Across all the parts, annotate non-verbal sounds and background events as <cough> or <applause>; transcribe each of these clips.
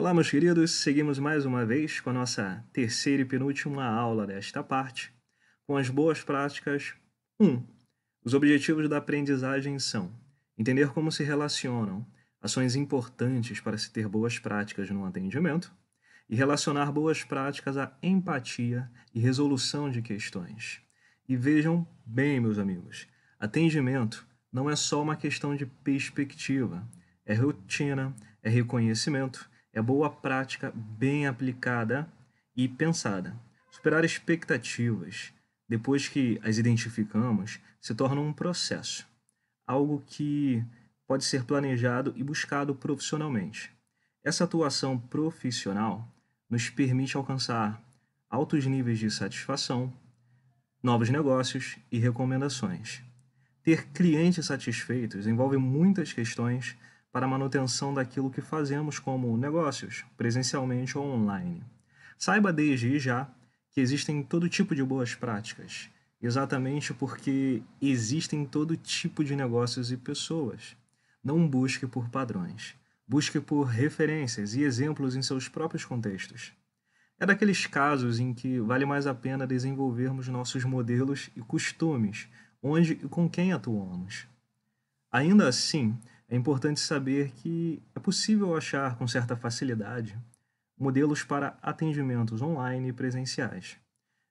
Olá, meus queridos, seguimos mais uma vez com a nossa terceira e penúltima aula desta parte, com as boas práticas 1. Os objetivos da aprendizagem são entender como se relacionam ações importantes para se ter boas práticas no atendimento e relacionar boas práticas à empatia e resolução de questões. E vejam bem, meus amigos, atendimento não é só uma questão de perspectiva, é rotina, é reconhecimento é boa prática bem aplicada e pensada. Superar expectativas, depois que as identificamos, se torna um processo, algo que pode ser planejado e buscado profissionalmente. Essa atuação profissional nos permite alcançar altos níveis de satisfação, novos negócios e recomendações. Ter clientes satisfeitos envolve muitas questões para a manutenção daquilo que fazemos como negócios, presencialmente ou online. Saiba desde já que existem todo tipo de boas práticas, exatamente porque existem todo tipo de negócios e pessoas. Não busque por padrões, busque por referências e exemplos em seus próprios contextos. É daqueles casos em que vale mais a pena desenvolvermos nossos modelos e costumes, onde e com quem atuamos. Ainda assim, é importante saber que é possível achar com certa facilidade modelos para atendimentos online e presenciais.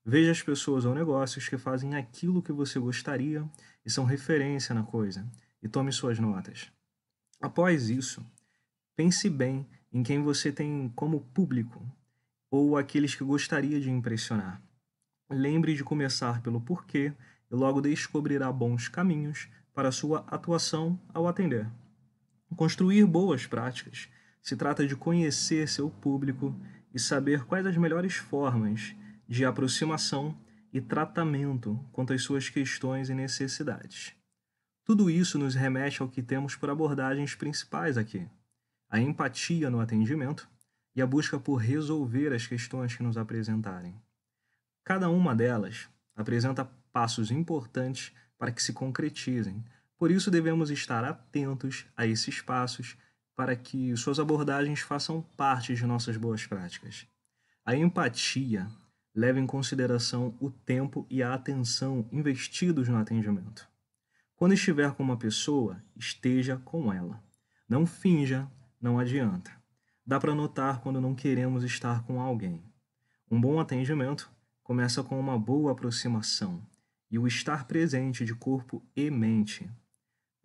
Veja as pessoas ou negócios que fazem aquilo que você gostaria e são referência na coisa, e tome suas notas. Após isso, pense bem em quem você tem como público ou aqueles que gostaria de impressionar. Lembre de começar pelo porquê e logo descobrirá bons caminhos para sua atuação ao atender. Construir boas práticas se trata de conhecer seu público e saber quais as melhores formas de aproximação e tratamento quanto às suas questões e necessidades. Tudo isso nos remete ao que temos por abordagens principais aqui: a empatia no atendimento e a busca por resolver as questões que nos apresentarem. Cada uma delas apresenta passos importantes para que se concretizem, por isso, devemos estar atentos a esses passos para que suas abordagens façam parte de nossas boas práticas. A empatia leva em consideração o tempo e a atenção investidos no atendimento. Quando estiver com uma pessoa, esteja com ela. Não finja, não adianta. Dá para notar quando não queremos estar com alguém. Um bom atendimento começa com uma boa aproximação e o estar presente de corpo e mente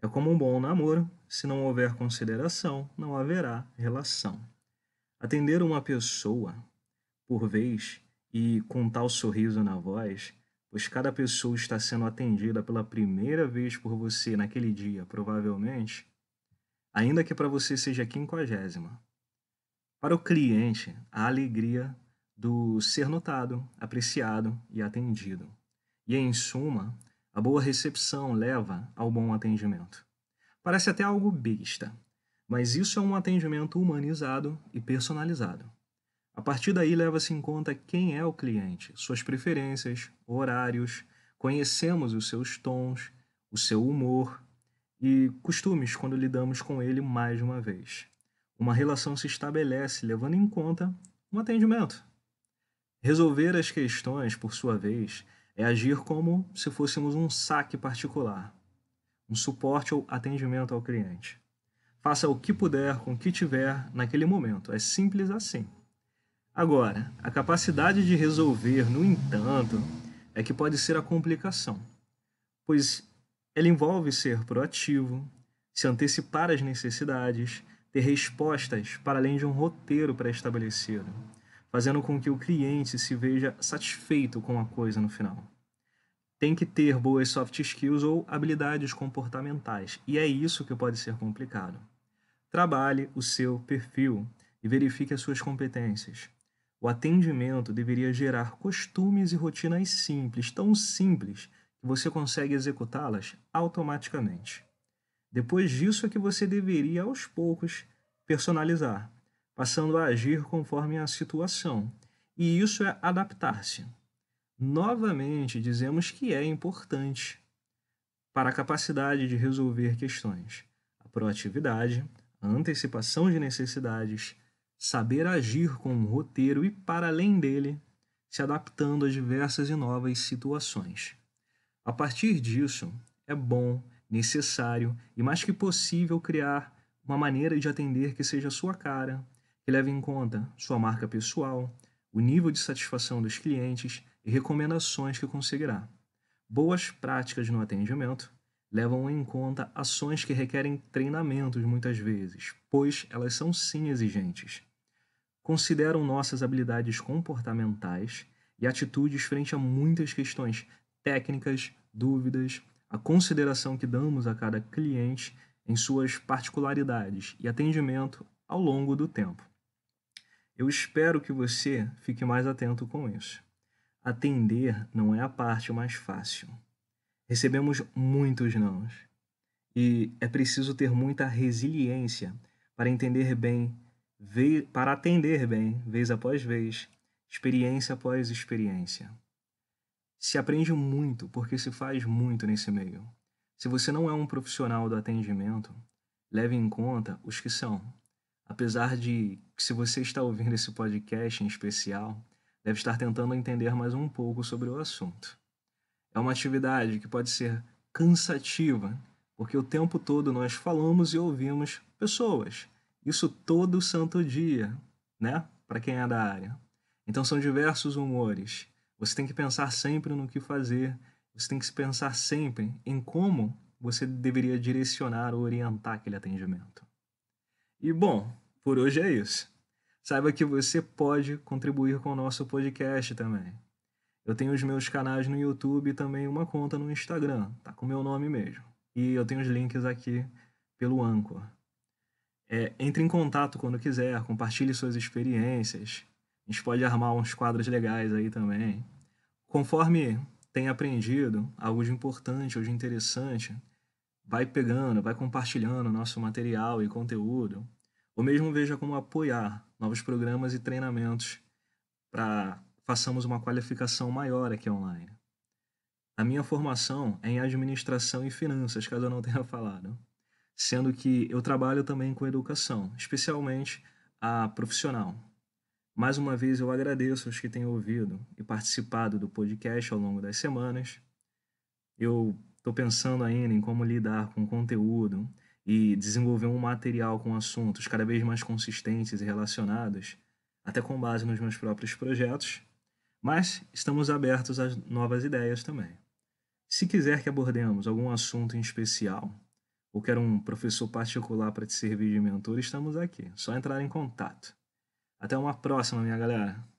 é como um bom namoro, se não houver consideração, não haverá relação. Atender uma pessoa por vez e com tal sorriso na voz, pois cada pessoa está sendo atendida pela primeira vez por você naquele dia, provavelmente, ainda que para você seja quinquagésima. Para o cliente, a alegria do ser notado, apreciado e atendido. E em suma, a boa recepção leva ao bom atendimento. Parece até algo besta, mas isso é um atendimento humanizado e personalizado. A partir daí, leva-se em conta quem é o cliente, suas preferências, horários, conhecemos os seus tons, o seu humor e costumes quando lidamos com ele mais de uma vez. Uma relação se estabelece levando em conta um atendimento. Resolver as questões, por sua vez, é agir como se fôssemos um saque particular, um suporte ou atendimento ao cliente. Faça o que puder com o que tiver naquele momento. É simples assim. Agora, a capacidade de resolver, no entanto, é que pode ser a complicação, pois ela envolve ser proativo, se antecipar às necessidades, ter respostas para além de um roteiro pré-estabelecido, fazendo com que o cliente se veja satisfeito com a coisa no final tem que ter boas soft skills ou habilidades comportamentais, e é isso que pode ser complicado. Trabalhe o seu perfil e verifique as suas competências. O atendimento deveria gerar costumes e rotinas simples, tão simples que você consegue executá-las automaticamente. Depois disso é que você deveria, aos poucos, personalizar, passando a agir conforme a situação. E isso é adaptar-se novamente dizemos que é importante para a capacidade de resolver questões. A proatividade, a antecipação de necessidades, saber agir com um roteiro e, para além dele, se adaptando a diversas e novas situações. A partir disso, é bom, necessário e mais que possível criar uma maneira de atender que seja sua cara, que leve em conta sua marca pessoal, o nível de satisfação dos clientes e recomendações que conseguirá. Boas práticas no atendimento levam em conta ações que requerem treinamentos muitas vezes, pois elas são sim exigentes. Consideram nossas habilidades comportamentais e atitudes frente a muitas questões técnicas, dúvidas, a consideração que damos a cada cliente em suas particularidades e atendimento ao longo do tempo. Eu espero que você fique mais atento com isso. Atender não é a parte mais fácil. Recebemos muitos nãos. E é preciso ter muita resiliência para entender bem, para atender bem, vez após vez, experiência após experiência. Se aprende muito porque se faz muito nesse meio. Se você não é um profissional do atendimento, leve em conta os que são. Apesar de que, se você está ouvindo esse podcast em especial, deve estar tentando entender mais um pouco sobre o assunto. É uma atividade que pode ser cansativa, porque o tempo todo nós falamos e ouvimos pessoas. Isso todo santo dia, né? Para quem é da área. Então são diversos humores. Você tem que pensar sempre no que fazer, você tem que se pensar sempre em como você deveria direcionar ou orientar aquele atendimento. E bom, por hoje é isso. Saiba que você pode contribuir com o nosso podcast também. Eu tenho os meus canais no YouTube e também uma conta no Instagram, tá com meu nome mesmo. E eu tenho os links aqui pelo Anchor. É, entre em contato quando quiser, compartilhe suas experiências. A gente pode armar uns quadros legais aí também. Conforme tem aprendido algo de importante ou de interessante, vai pegando, vai compartilhando nosso material e conteúdo ou mesmo veja como apoiar novos programas e treinamentos para façamos uma qualificação maior aqui online. A minha formação é em administração e finanças, caso eu não tenha <laughs> falado, sendo que eu trabalho também com educação, especialmente a profissional. Mais uma vez eu agradeço aos que têm ouvido e participado do podcast ao longo das semanas. Eu estou pensando ainda em como lidar com conteúdo e desenvolver um material com assuntos cada vez mais consistentes e relacionados, até com base nos meus próprios projetos, mas estamos abertos a novas ideias também. Se quiser que abordemos algum assunto em especial, ou quer um professor particular para te servir de mentor, estamos aqui. só entrar em contato. Até uma próxima, minha galera!